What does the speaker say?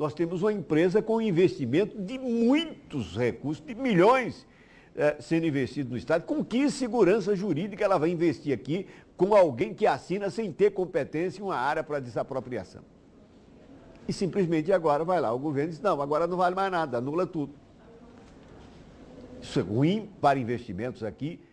Nós temos uma empresa com investimento de muitos recursos, de milhões eh, sendo investido no Estado. Com que segurança jurídica ela vai investir aqui com alguém que assina sem ter competência em uma área para desapropriação? E simplesmente agora vai lá, o governo diz, não, agora não vale mais nada, anula tudo. Isso é ruim para investimentos aqui,